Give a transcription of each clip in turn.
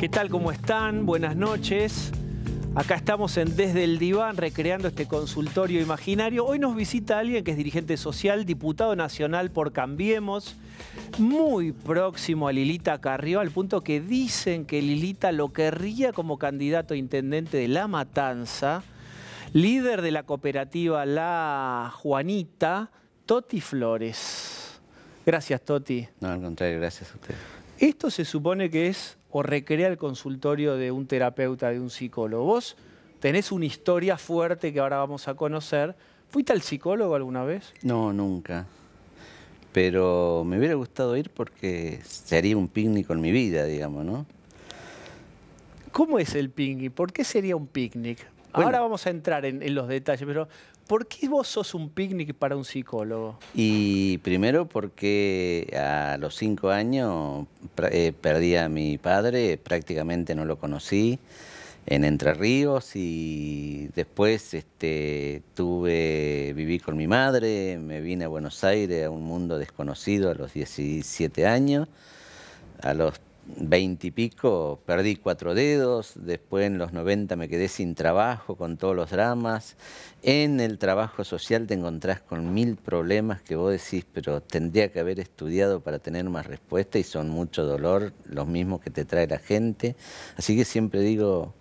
¿Qué tal? ¿Cómo están? Buenas noches. Acá estamos en Desde el Diván recreando este consultorio imaginario. Hoy nos visita alguien que es dirigente social, diputado nacional por Cambiemos, muy próximo a Lilita Carrió, al punto que dicen que Lilita lo querría como candidato a intendente de La Matanza, líder de la cooperativa La Juanita, Toti Flores. Gracias, Toti. No, al contrario, gracias a usted. Esto se supone que es o recrea el consultorio de un terapeuta, de un psicólogo. Vos tenés una historia fuerte que ahora vamos a conocer. ¿Fuiste al psicólogo alguna vez? No, nunca. Pero me hubiera gustado ir porque sería un picnic en mi vida, digamos, ¿no? ¿Cómo es el picnic? ¿Por qué sería un picnic? Ahora vamos a entrar en, los detalles, pero ¿por qué vos sos un picnic para un psicólogo? Y primero porque a los cinco años eh, perdí a mi padre, prácticamente no lo conocí en Entre Ríos y después este, tuve, viví con mi madre, me vine a Buenos Aires a un mundo desconocido a los 17 años. A los y pico perdí cuatro dedos, después en los 90 me quedé sin trabajo con todos los dramas. En el trabajo social te encontrás con mil problemas que vos decís, pero tendría que haber estudiado para tener más respuesta y son mucho dolor, los mismos que te trae la gente. Así que siempre digo,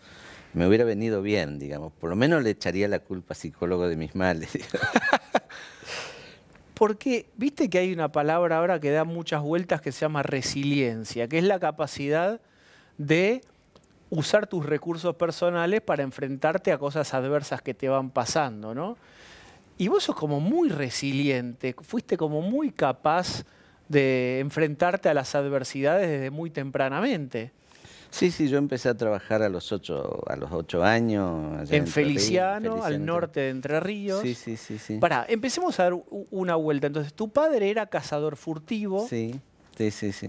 me hubiera venido bien, digamos, por lo menos le echaría la culpa a psicólogo de mis males. Porque viste que hay una palabra ahora que da muchas vueltas que se llama resiliencia, que es la capacidad de usar tus recursos personales para enfrentarte a cosas adversas que te van pasando, ¿no? Y vos sos como muy resiliente, fuiste como muy capaz de enfrentarte a las adversidades desde muy tempranamente. Sí, sí, yo empecé a trabajar a los ocho, a los ocho años. En Feliciano, al norte de Entre Ríos. Sí, sí, sí, empecemos a dar una vuelta. Entonces, tu padre era cazador furtivo. Sí. Sí, sí, sí.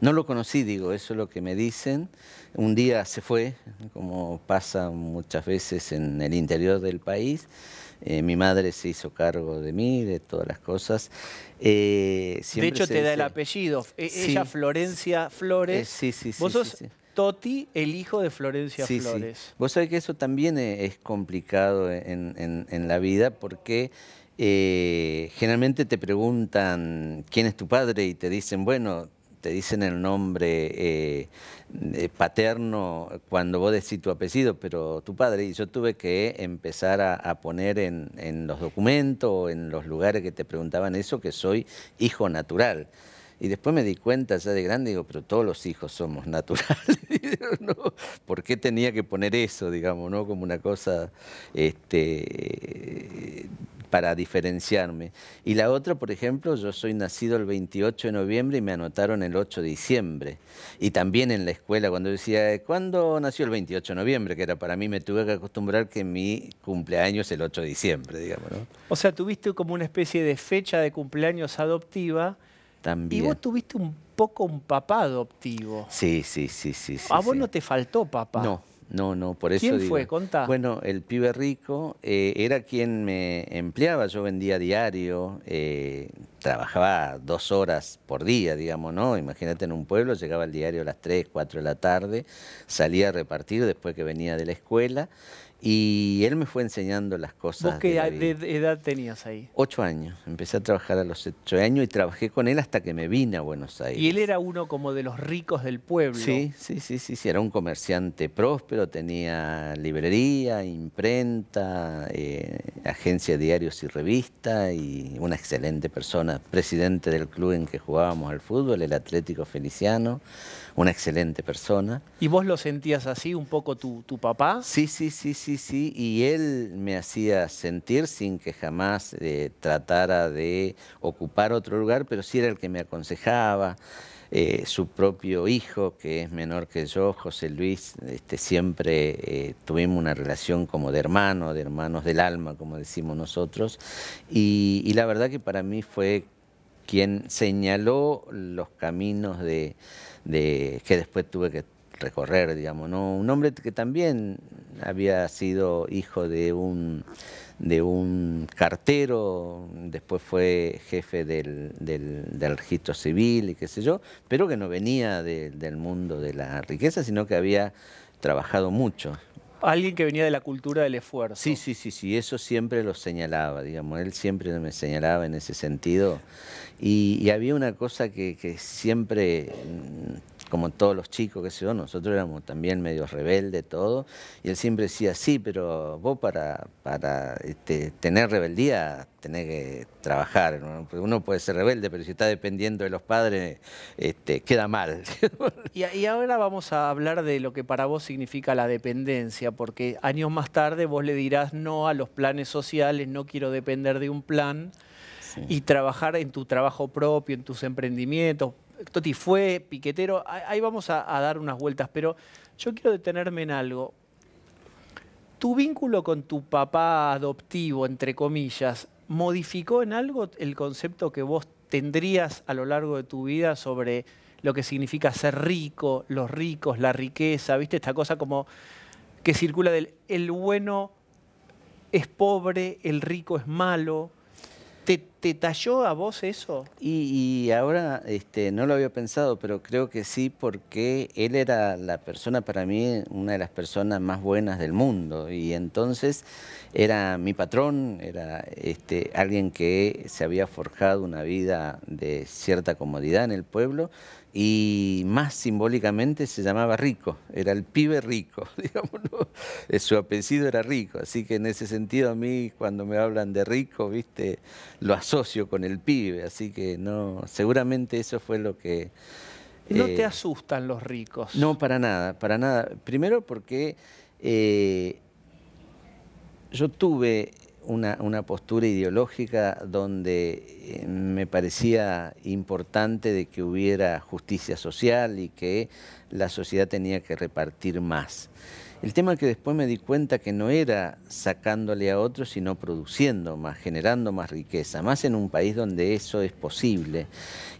No lo conocí, digo, eso es lo que me dicen. Un día se fue, como pasa muchas veces en el interior del país, eh, mi madre se hizo cargo de mí, de todas las cosas. Eh, de hecho, te da el apellido. E-, ella, Florencia Flores. Eh, sí, sí, sí. Vos sos Toti, el hijo de Florencia Flores. Sí, Vos sabés que eso también e-, es complicado en, la vida porque... generalmente te preguntan quién es tu padre y te dicen, bueno, te dicen el nombre eh, eh, paterno cuando vos decís tu apellido, pero tu padre, y yo tuve que empezar a, poner en, los documentos, en los lugares que te preguntaban eso, que soy hijo natural. Y después me di cuenta ya de grande, digo, pero todos los hijos somos naturales. ¿Por qué tenía que poner eso, digamos, no? Como una cosa este, para diferenciarme. Y la otra, por ejemplo, yo soy nacido el 28 de noviembre y me anotaron el 8 de diciembre. Y también en la escuela, cuando decía, eh, ¿cuándo nació el 28 de noviembre? Que era para mí, me tuve que acostumbrar que mi cumpleaños es el 8 de diciembre, digamos. O sea, tuviste como una especie de fecha de cumpleaños adoptiva. También. Y vos tuviste un poco un papá adoptivo. Sí, sí, sí, sí. A vos no te faltó papá. No, no, no, por eso. ¿Quién fue? Contá. Bueno, el pibe rico eh, era quien me empleaba. Yo vendía diario, eh, trabajaba dos horas por día, digamos, ¿no? Imagínate en un pueblo, llegaba el diario a las 3, 4 de la tarde, salía a repartir después que venía de la escuela y él me fue enseñando las cosas. ¿Vos qué edad, tenías ahí? Ocho años. Empecé a trabajar a los ocho años y trabajé con él hasta que me vine a Buenos Aires. Y él era uno como de los ricos del pueblo. Sí, sí, sí, sí. sí. Era un comerciante próspero, tenía librería, imprenta, eh, agencia de diarios y revistas y una excelente persona. Presidente del club en que jugábamos al fútbol, el Atlético Feliciano. Una excelente persona. ¿Y vos lo sentías así un poco tu, tu papá? Sí, sí, sí, sí sí, sí, y él me hacía sentir sin que jamás eh, tratara de ocupar otro lugar, pero sí era el que me aconsejaba. Eh, su propio hijo, que es menor que yo, José Luis, este, siempre eh, tuvimos una relación como de hermano, de hermanos del alma, como decimos nosotros, y, la verdad que para mí fue quien señaló los caminos de que después tuve que recorrer, digamos, Un hombre que también había sido hijo de un, de un cartero, después fue jefe del, registro civil y qué sé yo, pero que no venía del mundo de la riqueza, sino que había trabajado mucho. Alguien que venía de la cultura del esfuerzo. Sí, sí, sí, sí, eso siempre lo señalaba, digamos, él siempre me señalaba en ese sentido. Y, había una cosa que, que siempre como todos los chicos, qué sé yo, nosotros éramos también medio rebeldes, todo, y él siempre decía, sí, pero vos para, para este, tener rebeldía tenés que trabajar, uno puede ser rebelde, pero si está dependiendo de los padres, este, queda mal. y, ahora vamos a hablar de lo que para vos significa la dependencia, porque años más tarde vos le dirás no a los planes sociales, no quiero depender de un plan, y trabajar en tu trabajo propio, en tus emprendimientos, Toti fue piquetero, ahí vamos a, dar unas vueltas, pero yo quiero detenerme en algo. ¿Tu vínculo con tu papá adoptivo, entre comillas, modificó en algo el concepto que vos tendrías a lo largo de tu vida sobre lo que significa ser rico, los ricos, la riqueza? ¿Viste esta cosa como que circula del el bueno es pobre, el rico es malo? ¿Te, talló a vos eso? Y, ahora este, no lo había pensado, pero creo que sí, porque él era la persona para mí, una de las personas más buenas del mundo. Y entonces era mi patrón, era este, alguien que se había forjado una vida de cierta comodidad en el pueblo y más simbólicamente se llamaba Rico, era el pibe rico, digámoslo, eh, su apellido era Rico, así que en ese sentido a mí cuando me hablan de rico, viste, lo asocio con el pibe, así que no, seguramente eso fue lo que... ¿No te eh, asustan los ricos? No, para nada, para nada. Primero porque eh, yo tuve una, una, postura ideológica donde eh, me parecía importante de que hubiera justicia social y que la sociedad tenía que repartir más. El tema que después me di cuenta que no era sacándole a otros, sino produciendo más, generando más riqueza, más en un país donde eso es posible.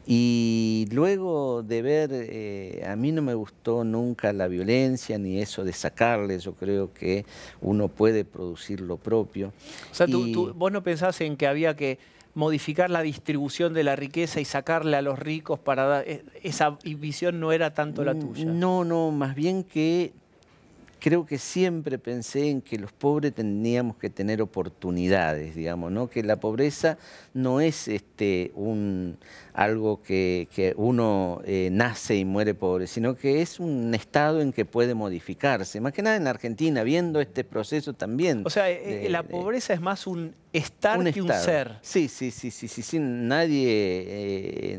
Y luego de ver, eh, a mí no me gustó nunca la violencia ni eso de sacarle, yo creo que uno puede producir lo propio. O sea, tú, vos no pensás en que había que modificar la distribución de la riqueza y sacarle a los ricos para dar... E, esa visión no era tanto la tuya. No, no, más bien que creo que siempre pensé en que los pobres teníamos que tener oportunidades, digamos, ¿no? Que la pobreza no es este, un, algo que, uno eh, nace y muere pobre, sino que es un estado en que puede modificarse. Más que nada en Argentina, viendo este proceso también. O sea, eh, eh, la pobreza es más un estar que un ser. Sí, sí, sí, sí, sí, nadie...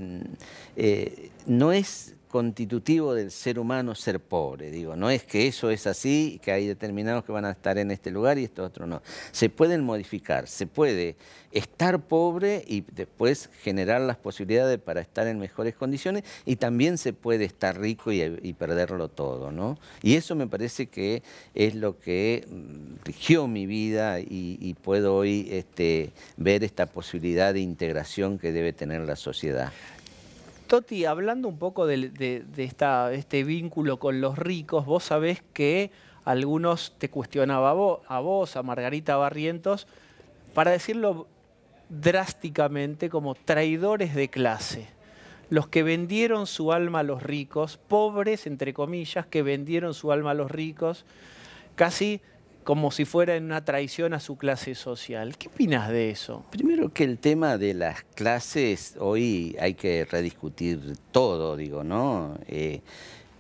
no es constitutivo del ser humano ser pobre. Digo, no es que eso es así, que hay determinados que van a estar en este lugar y estos otros no. Se pueden modificar, se puede estar pobre y después generar las posibilidades para estar en mejores condiciones y también se puede estar rico y, perderlo todo, ¿no? Y eso me parece que es lo que mm, rigió mi vida y, y puedo hoy este, ver esta posibilidad de integración que debe tener la sociedad. Totti, hablando un poco de, este vínculo con los ricos, vos sabés que algunos te cuestionaban a vos, a Margarita Barrientos, para decirlo drásticamente como traidores de clase. Los que vendieron su alma a los ricos, pobres, entre comillas, que vendieron su alma a los ricos, casi como si fuera una traición a su clase social. ¿Qué opinas de eso? Primero que el tema de las clases, hoy hay que rediscutir todo, digo, ¿no? Eh,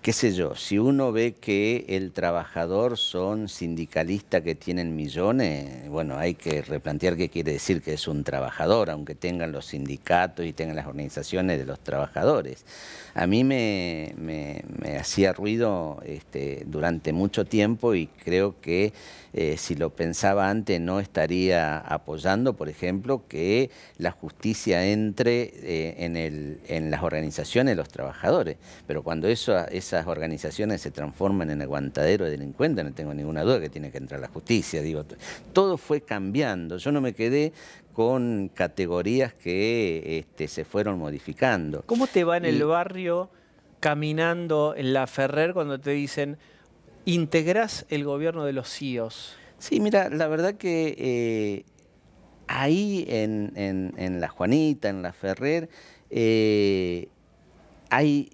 qué sé yo, si uno ve que el trabajador son sindicalistas que tienen millones, bueno, hay que replantear qué quiere decir que es un trabajador, aunque tengan los sindicatos y tengan las organizaciones de los trabajadores. A mí me, hacía ruido este, durante mucho tiempo y creo que eh, si lo pensaba antes, no estaría apoyando, por ejemplo, que la justicia entre eh, en, las organizaciones de los trabajadores. Pero cuando esas organizaciones se transforman en aguantadero de delincuentes, no tengo ninguna duda que tiene que entrar la justicia. Digo, todo fue cambiando. Yo no me quedé con categorías que este, se fueron modificando. ¿Cómo te va en el barrio caminando en la Ferrer cuando te dicen integrás el gobierno de los CIOs. E sí, mira, la verdad que eh, ahí en, La Juanita, en La Ferrer, eh, hay,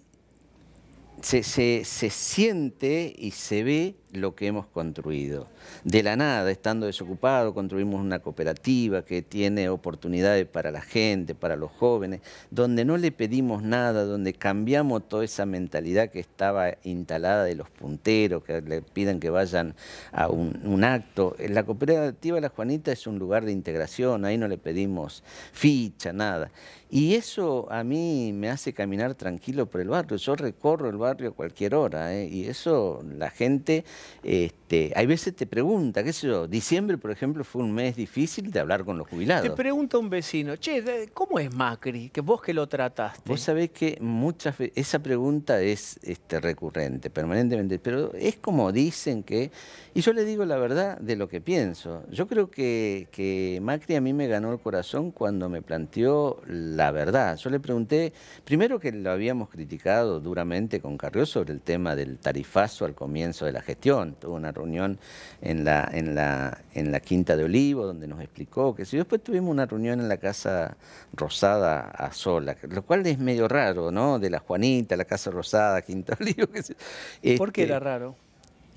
se, se siente y se ve lo que hemos construido. De la nada, estando desocupado, construimos una cooperativa que tiene oportunidades para la gente, para los jóvenes, donde no le pedimos nada, donde cambiamos toda esa mentalidad que estaba instalada de los punteros, que le piden que vayan a un, acto. La cooperativa La Juanita es un lugar de integración, ahí no le pedimos ficha, nada. Y eso a mí me hace caminar tranquilo por el barrio. Yo recorro el barrio a cualquier hora ¿eh? y eso la gente este, hay veces te pregunta, qué sé yo, diciembre, por ejemplo, fue un mes difícil de hablar con los jubilados. Te pregunta un vecino, che, ¿cómo es Macri? Que vos que lo trataste. Vos sabés que muchas esa pregunta es este, recurrente, permanentemente, pero es como dicen que, y yo le digo la verdad de lo que pienso. Yo creo que Macri a mí me ganó el corazón cuando me planteó la verdad. Yo le pregunté, primero que lo habíamos criticado duramente con Carrió sobre el tema del tarifazo al comienzo de la gestión, tuvo una reunión en la, en la, en la Quinta de Olivo donde nos explicó que si después tuvimos una reunión en la Casa Rosada a sola, lo cual es medio raro, ¿no? De la Juanita, la Casa Rosada, Quinta de Olivo. ¿Por qué este, era raro?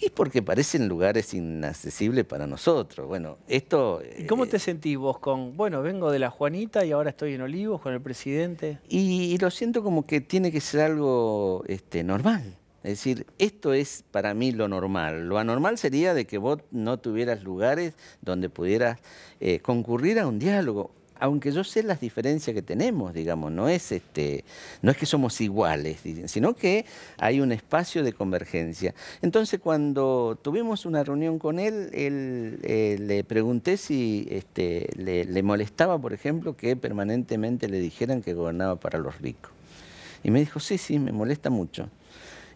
Y porque parecen lugares inaccesibles para nosotros. Bueno, esto... ¿Y cómo eh, te sentís vos con, bueno, vengo de la Juanita y ahora estoy en Olivos con el presidente? Y, lo siento como que tiene que ser algo este, normal. Es decir, esto es para mí lo normal. Lo anormal sería de que vos no tuvieras lugares donde pudieras eh, concurrir a un diálogo. Aunque yo sé las diferencias que tenemos, digamos, no es este, no es que somos iguales, sino que hay un espacio de convergencia. Entonces, cuando tuvimos una reunión con él, él eh, le pregunté si este, le molestaba, por ejemplo, que permanentemente le dijeran que gobernaba para los ricos. Y me dijo, sí, sí, me molesta mucho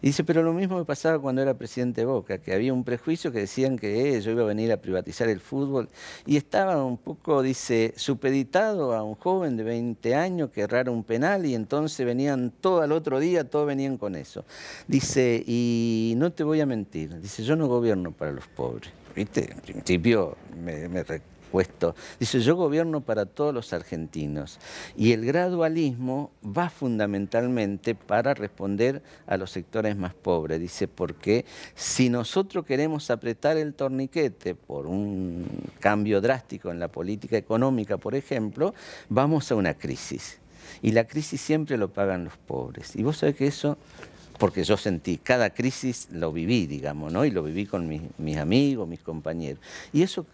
dice, pero lo mismo me pasaba cuando era presidente de Boca, que había un prejuicio que decían que eh, yo iba a venir a privatizar el fútbol. Y estaba un poco, dice, supeditado a un joven de 20 años que errara un penal y entonces venían todo al otro día, todos venían con eso. Dice, y no te voy a mentir, dice, yo no gobierno para los pobres. ¿Viste? En principio me, me Dice, yo gobierno para todos los argentinos. Y el gradualismo va fundamentalmente para responder a los sectores más pobres. Dice, porque si nosotros queremos apretar el torniquete por un cambio drástico en la política económica, por ejemplo, vamos a una crisis. Y la crisis siempre lo pagan los pobres. Y vos sabés que eso porque yo sentí, cada crisis lo viví, digamos, ¿no? Y lo viví con mis, mis, amigos, mis compañeros. Y eso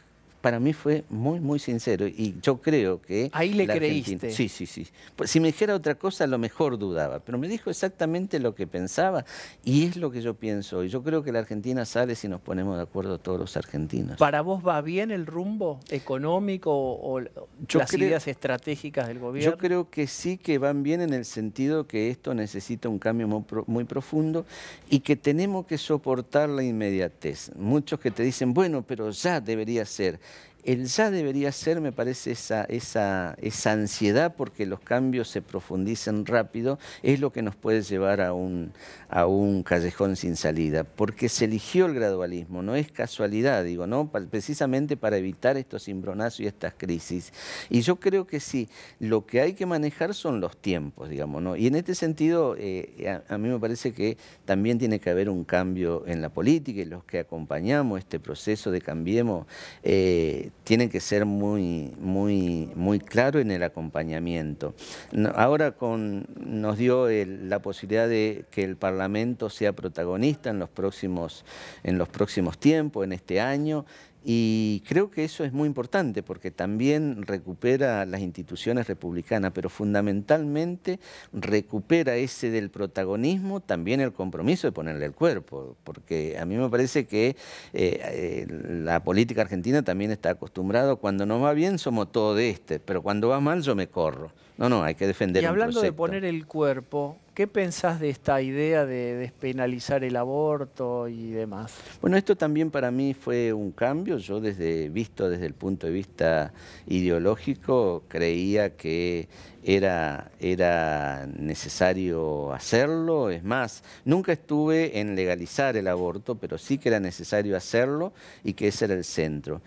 para mí fue muy, muy sincero. Y yo creo que... Ahí le creíste. sí, sí, sí. Pues, si me dijera otra cosa, a lo mejor dudaba. Pero me dijo exactamente lo que pensaba y es lo que yo pienso. Y yo creo que la Argentina sale si nos ponemos de acuerdo todos los argentinos. ¿Para vos va bien el rumbo económico o, las ideas estratégicas del gobierno? Yo creo que sí que van bien en el sentido que esto necesita un cambio muy, muy profundo y que tenemos que soportar la inmediatez. Muchos que te dicen, bueno, pero ya debería ser. El ya debería ser, me parece, esa, esa, esa, ansiedad porque los cambios se profundicen rápido, es lo que nos puede llevar a un, a un callejón sin salida, porque se eligió el gradualismo, no es casualidad, digo, ¿no? precisamente para evitar estos imbronazos y estas crisis. Y yo creo que sí, lo que hay que manejar son los tiempos, digamos, ¿no? Y en este sentido, eh, a, mí me parece que también tiene que haber un cambio en la política y los que acompañamos este proceso de Cambiemos. Eh, tiene que ser muy, muy, muy claro en el acompañamiento. ahora con, nos dio la posibilidad de que el Parlamento sea protagonista en los próximos, en los próximos tiempos, en este año, y creo que eso es muy importante porque también recupera las instituciones republicanas, pero fundamentalmente recupera ese del protagonismo, también el compromiso de ponerle el cuerpo, porque a mí me parece que eh, eh, la política argentina también está acostumbrada, cuando nos va bien somos todo de este, pero cuando va mal yo me corro. No, no, hay que defender. Y hablando de poner el cuerpo, ¿qué pensás de esta idea de despenalizar el aborto y demás? Bueno, esto también para mí fue un cambio. Yo desde visto desde el punto de vista ideológico creía que era, era necesario hacerlo. Es más, nunca estuve en legalizar el aborto, pero sí que era necesario hacerlo y que ese era el centro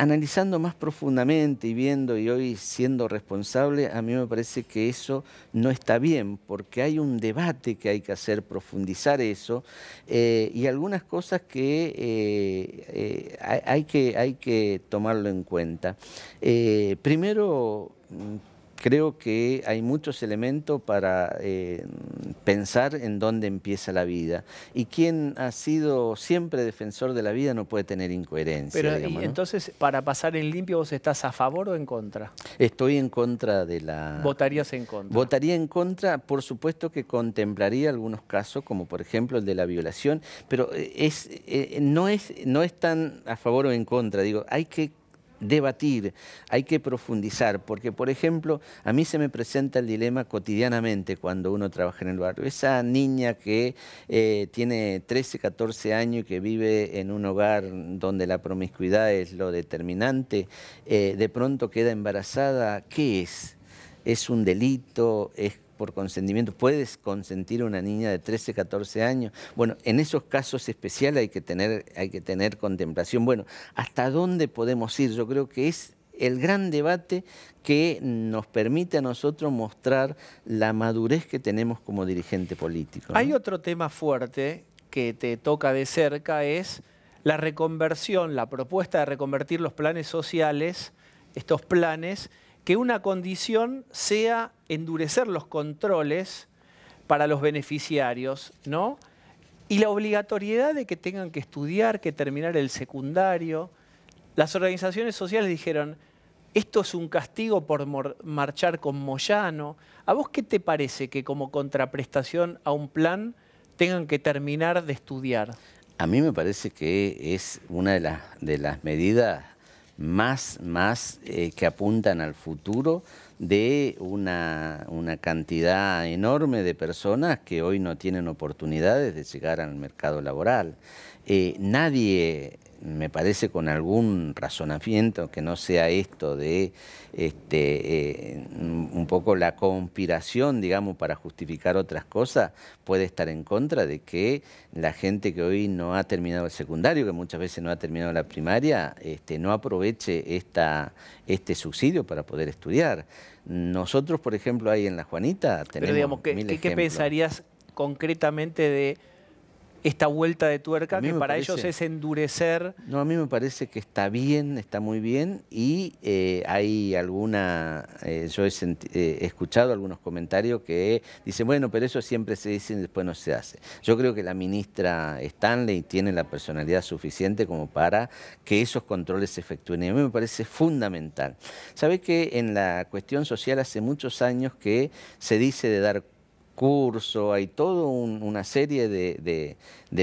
analizando más profundamente y viendo y hoy siendo responsable, a mí me parece que eso no está bien, porque hay un debate que hay que hacer, profundizar eso, eh, y algunas cosas que, eh, eh, hay que hay que tomarlo en cuenta. primero, mm, creo que hay muchos elementos para eh, pensar en dónde empieza la vida. Y quien ha sido siempre defensor de la vida no puede tener incoherencia. Pero entonces, para pasar en limpio, ¿vos estás a favor o en contra? Estoy en contra de la... ¿Votarías en contra? Votaría en contra, por supuesto que contemplaría algunos casos, como por ejemplo el de la violación, pero eh, es, eh, no, es, no es tan a favor o en contra. Digo, hay que debatir, hay que profundizar, porque por ejemplo, a mí se me presenta el dilema cotidianamente cuando uno trabaja en el barrio. Esa niña que eh, tiene 13, 14 años y que vive en un hogar donde la promiscuidad es lo determinante, eh, de pronto queda embarazada, ¿qué es? ¿Es un delito? ¿Es por consentimiento. Puedes consentir a una niña de 13, 14 años. Bueno, en esos casos especiales hay que tener, hay que tener contemplación. Bueno, ¿hasta dónde podemos ir? Yo creo que es el gran debate que nos permite a nosotros mostrar la madurez que tenemos como dirigente político. Hay otro tema fuerte que te toca de cerca, es la reconversión, la propuesta de reconvertir los planes sociales, estos planes, que una condición sea endurecer los controles para los beneficiarios, ¿no? Y la obligatoriedad de que tengan que estudiar, que terminar el secundario. Las organizaciones sociales dijeron, esto es un castigo por marchar con Moyano. ¿A vos qué te parece que como contraprestación a un plan tengan que terminar de estudiar? A mí me parece que es una de las, de las medidas más, más eh, que apuntan al futuro de una, cantidad enorme de personas que hoy no tienen oportunidades de llegar al mercado laboral. Eh, nadie me parece con algún razonamiento que no sea esto de este, eh, un poco la conspiración, digamos, para justificar otras cosas, puede estar en contra de que la gente que hoy no ha terminado el secundario, que muchas veces no ha terminado la primaria, este, no aproveche esta, este subsidio para poder estudiar. Nosotros, por ejemplo, ahí en La Juanita tenemos... Pero digamos, qué pensarías concretamente de esta vuelta de tuerca que para ellos es endurecer. No, a mí me parece que está bien, está muy bien y eh, hay alguna, eh, yo eh, he, escuchado algunos comentarios que dicen, bueno, pero eso siempre se dice y después no se hace. Yo creo que la ministra Stanley tiene la personalidad suficiente como para que esos controles se efectúen y a mí me parece fundamental. ¿Sabe que en la cuestión social hace muchos años que se dice de dar curso hay toda una serie de,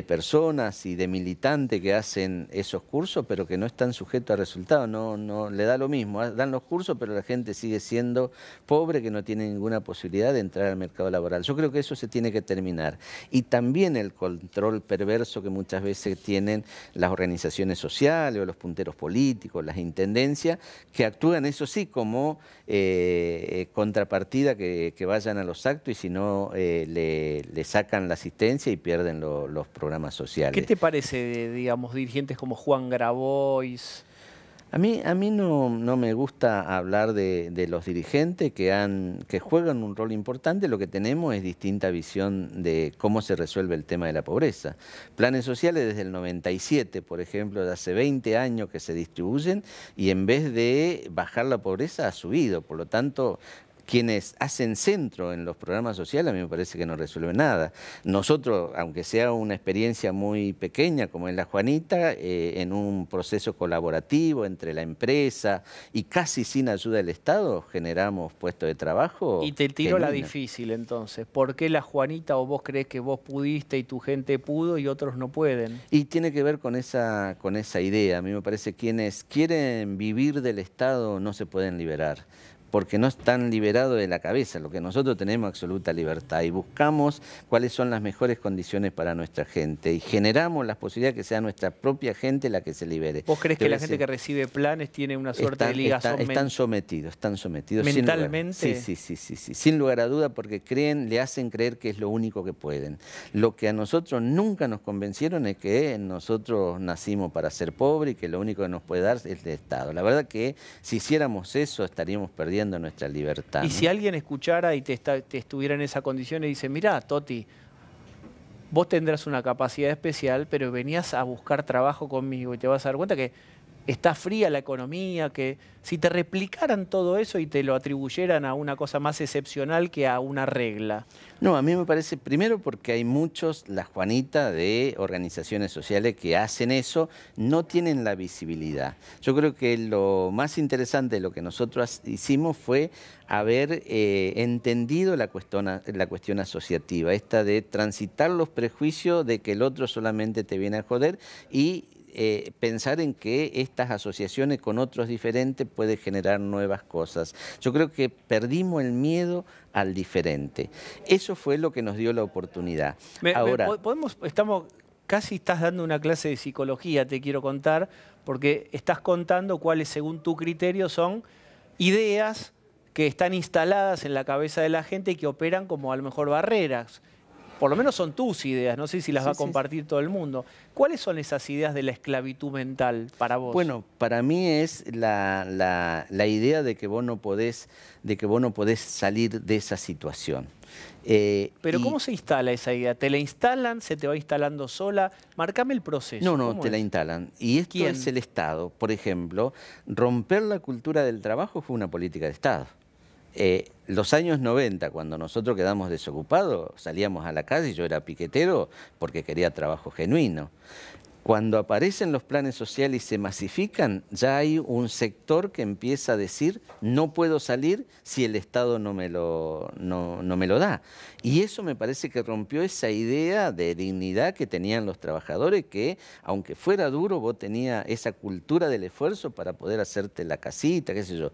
personas y de militantes que hacen esos cursos, pero que no están sujetos a resultados, no, no le da lo mismo, ah, dan los cursos, pero la gente sigue siendo pobre, que no tiene ninguna posibilidad de entrar al mercado laboral. Yo creo que eso se tiene que terminar. Y también el control perverso que muchas veces tienen las organizaciones sociales o los punteros políticos, las intendencias, que actúan, eso sí, como eh, eh, contrapartida que vayan a los actos y si no eh, le, sacan la asistencia y pierden los programas sociales. ¿Qué te parece de, digamos, dirigentes como Juan Grabois? A mí, a mí no, me gusta hablar de, los dirigentes que, han, que juegan un rol importante. Lo que tenemos es distinta visión de cómo se resuelve el tema de la pobreza. Planes sociales desde el 97, por ejemplo, de hace 20 años que se distribuyen y en vez de bajar la pobreza ha subido. Por lo tanto, quienes hacen centro en los programas sociales, a mí me parece que no resuelve nada. Nosotros, aunque sea una experiencia muy pequeña como es la Juanita, eh, en un proceso colaborativo entre la empresa y casi sin ayuda del Estado, generamos puestos de trabajo. Y te tiro la difícil entonces. ¿Por qué la Juanita o vos crees que vos pudiste y tu gente pudo y otros no pueden? Y tiene que ver con esa, con esa idea. A mí me parece que quienes quieren vivir del Estado no se pueden liberar porque no están liberados de la cabeza, lo que nosotros tenemos absoluta libertad y buscamos cuáles son las mejores condiciones para nuestra gente y generamos las posibilidades que sea nuestra propia gente la que se libere. ¿Vos crees que la gente que recibe planes tiene una suerte de ligación? están sometidos, están sometidos. ¿Mentalmente? sí, sí, sí, sí, sí, sin lugar a duda porque creen, le hacen creer que es lo único que pueden. Lo que a nosotros nunca nos convencieron es que nosotros nacimos para ser pobres y que lo único que nos puede dar es el Estado. La verdad que si hiciéramos eso estaríamos perdiendo nuestra libertad. Y si alguien escuchara y te, te estuviera en esa condición y dice, mira Toti, vos tendrás una capacidad especial, pero venías a buscar trabajo conmigo y te vas a dar cuenta que está fría la economía, que si te replicaran todo eso y te lo atribuyeran a una cosa más excepcional que a una regla. No, a mí me parece, primero porque hay muchos, la Juanita, de organizaciones sociales que hacen eso, no tienen la visibilidad. Yo creo que lo más interesante de lo que nosotros hicimos fue haber eh, entendido la cuestión, la cuestión asociativa, esta de transitar los prejuicios de que el otro solamente te viene a joder y eh, pensar en que estas asociaciones con otros diferentes pueden generar nuevas cosas. Yo creo que perdimos el miedo al diferente. Eso fue lo que nos dio la oportunidad. Ahora, podemos, estamos casi estás dando una clase de psicología, te quiero contar, porque estás contando cuáles, según tu criterio, son ideas que están instaladas en la cabeza de la gente y que operan como a lo mejor barreras por lo menos son tus ideas, no sé si las va a compartir todo el mundo. ¿Cuáles son esas ideas de la esclavitud mental para vos? Bueno, para mí es la, idea de que vos no podés, de que vos no podés salir de esa situación. Eh, Pero ¿cómo se instala esa idea? ¿Te la instalan? ¿Se te va instalando sola? Marcame el proceso. No, no, te la instalan. Y esto que es el Estado. Por ejemplo, romper la cultura del trabajo fue una política de Estado. Eh, los años 90, cuando nosotros quedamos desocupados, salíamos a la calle, y yo era piquetero porque quería trabajo genuino. Cuando aparecen los planes sociales y se masifican, ya hay un sector que empieza a decir, no puedo salir si el Estado no me lo, no, me lo da. Y eso me parece que rompió esa idea de dignidad que tenían los trabajadores, que aunque fuera duro, vos tenías esa cultura del esfuerzo para poder hacerte la casita, qué sé yo.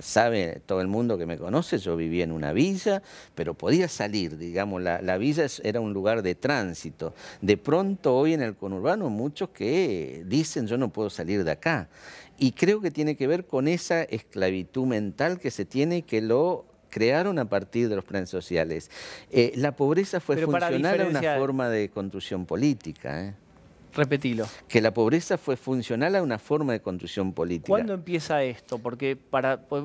sabe todo el mundo que me conoce, yo vivía en una villa, pero podía salir, digamos, la villa era un lugar de tránsito. De pronto hoy en el conurbano muchos que dicen yo no puedo salir de acá. Y creo que tiene que ver con esa esclavitud mental que se tiene que lo crearon a partir de los planes sociales. Eh, la pobreza fue Pero una forma de construcción política. ¿eh? Repetilo. Que la pobreza fue funcional a una forma de construcción política. ¿Cuándo empieza esto? Porque para pues,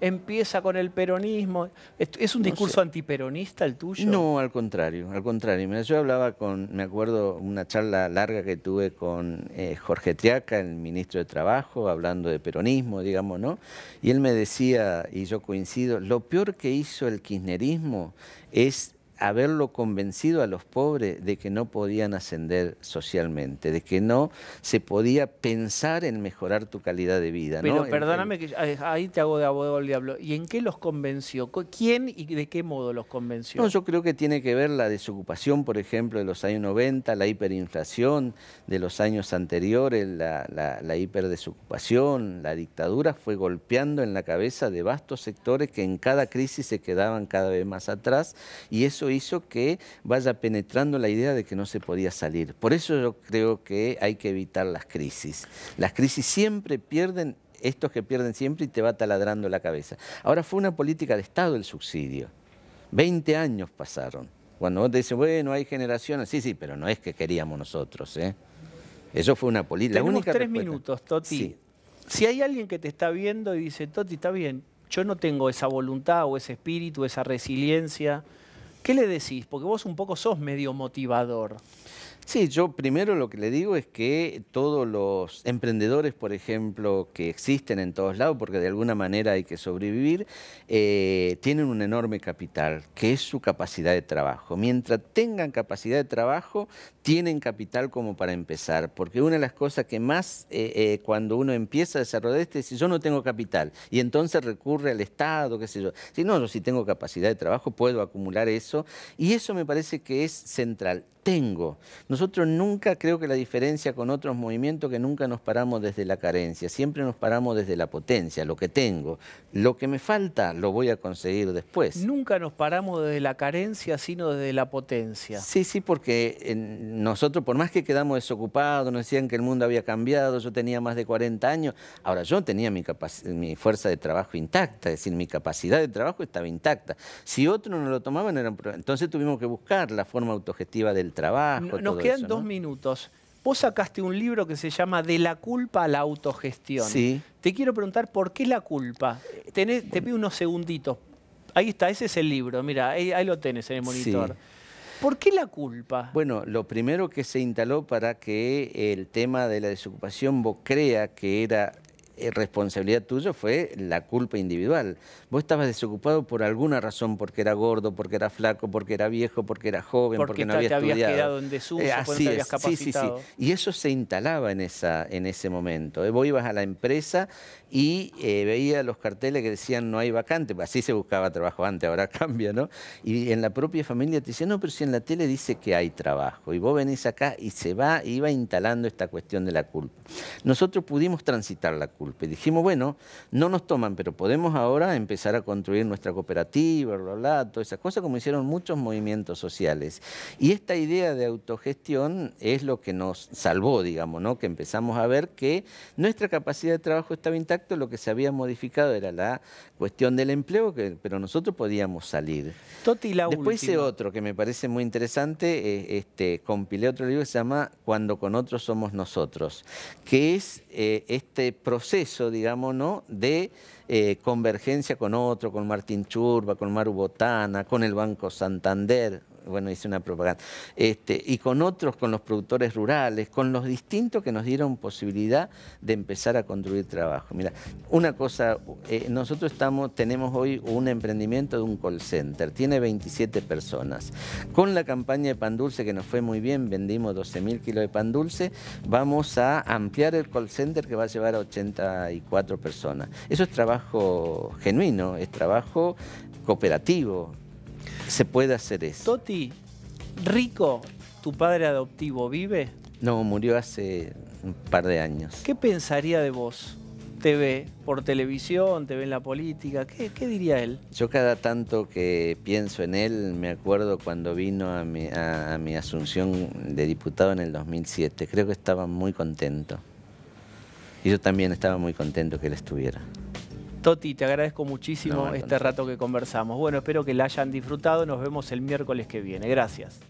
empieza con el peronismo. ¿Es un discurso antiperonista el tuyo? No, al contrario, al contrario. yo hablaba con, me acuerdo, una charla larga que tuve con eh, Jorge Triaca, el ministro de Trabajo, hablando de peronismo, digamos, ¿no? Y él me decía, y yo coincido, lo peor que hizo el kirchnerismo es haberlo convencido a los pobres de que no podían ascender socialmente, de que no se podía pensar en mejorar tu calidad de vida. Pero perdóname, que eh, ahí te hago de abogado al diablo. ¿Y en qué los convenció? ¿Quién y de qué modo los convenció? No, yo creo que tiene que ver la desocupación, por ejemplo, de los años 90, la hiperinflación de los años anteriores, la, la hiperdesocupación, la dictadura fue golpeando en la cabeza de vastos sectores que en cada crisis se quedaban cada vez más atrás y eso hizo que vaya penetrando la idea de que no se podía salir. Por eso yo creo que hay que evitar las crisis. Las crisis siempre pierden estos que pierden siempre y te va taladrando la cabeza. Ahora fue una política de Estado el subsidio. 20 años pasaron. Cuando vos te dices, bueno, hay generaciones, sí, sí, pero no es que queríamos nosotros. ¿eh? Eso fue una política. Tenemos única tres minutos, Toti. Si hay alguien que te está viendo y dice, Toti, está bien, yo no tengo esa voluntad o ese espíritu, esa resiliencia, ¿Qué le decís? Porque vos un poco sos medio motivador. Sí, yo primero lo que le digo es que todos los emprendedores, por ejemplo, que existen en todos lados, porque de alguna manera hay que sobrevivir, eh, tienen un enorme capital, que es su capacidad de trabajo. Mientras tengan capacidad de trabajo, tienen capital como para empezar, porque una de las cosas que más eh, eh, cuando uno empieza a desarrollar este es si yo no tengo capital, y entonces recurre al Estado, qué sé yo. Si no, yo si tengo capacidad de trabajo, puedo acumular eso, y eso me parece que es central. Tengo. Nosotros nunca, creo que la diferencia con otros movimientos, que nunca nos paramos desde la carencia, siempre nos paramos desde la potencia, lo que tengo. Lo que me falta lo voy a conseguir después. Nunca nos paramos desde la carencia, sino desde la potencia. Sí, sí, porque nosotros, por más que quedamos desocupados, nos decían que el mundo había cambiado, yo tenía más de 40 años, ahora yo tenía mi, fuerza de trabajo intacta, es decir, mi capacidad de trabajo estaba intacta. Si otros no lo tomaban, entonces tuvimos que buscar la forma autogestiva del trabajo. todo eso quedan dos minutos. Vos sacaste un libro que se llama De la culpa a la autogestión. Sí. Te quiero preguntar, ¿por qué la culpa? Te pido unos segunditos. Ahí está, ese es el libro. Mira, ahí, lo tenés en el monitor. Sí. ¿Por qué la culpa? Bueno, lo primero que se instaló para que el tema de la desocupación, vos creas que era eh, responsabilidad tuya fue la culpa individual. Vos estabas desocupado por alguna razón, porque era gordo, porque era flaco, porque era viejo, porque era joven, porque, no había estudiado. habías quedado en desuso, eh, capacitado. Y eso se instalaba en, esa, en ese momento. ¿eh? Vos ibas a la empresa y eh, veía los carteles que decían no hay vacante, pues así se buscaba trabajo antes, ahora cambia, ¿no? Y en la propia familia te dicen, no, pero si en la tele dice que hay trabajo, y vos venís acá y se va, iba instalando esta cuestión de la culpa. Nosotros pudimos transitar la culpa y dijimos, bueno, no nos toman, pero podemos ahora empezar a construir nuestra cooperativa, bla, bla, bla todas esas cosas, como hicieron muchos movimientos sociales. Y esta idea de autogestión es lo que nos salvó, digamos, ¿no? Que empezamos a ver que nuestra capacidad de trabajo estaba intacta exacto lo que se había modificado era la cuestión del empleo, que, pero nosotros podíamos salir. Después ese otro que me parece muy interesante, eh, este, compilé otro libro que se llama Cuando con otros somos nosotros, que es eh, este proceso, digamos, de eh, convergencia con otro, con Martín Churba, con Maru Botana, con el Banco Santander, bueno, hice una propaganda, este, y con otros, con los productores rurales, con los distintos que nos dieron posibilidad de empezar a construir trabajo. Mira, una cosa, eh, nosotros estamos, tenemos hoy un emprendimiento de un call center, tiene 27 personas. Con la campaña de pan dulce, que nos fue muy bien, vendimos 12.000 kilos de pan dulce, vamos a ampliar el call center que va a llevar a 84 personas. Eso es trabajo genuino, es trabajo cooperativo, se puede hacer eso. Toti, Rico, tu padre adoptivo, ¿vive? No, murió hace un par de años. ¿Qué pensaría de vos? ¿Te ve por televisión? ¿Te ve en la política? ¿Qué, diría él? Yo cada tanto que pienso en él, me acuerdo cuando vino a mi, a mi asunción de diputado en el 2007. Creo que estaba muy contento. Y yo también estaba muy contento que él estuviera. Toti, te agradezco muchísimo este rato que conversamos. Bueno, espero que la hayan disfrutado. Nos vemos el miércoles que viene. Gracias.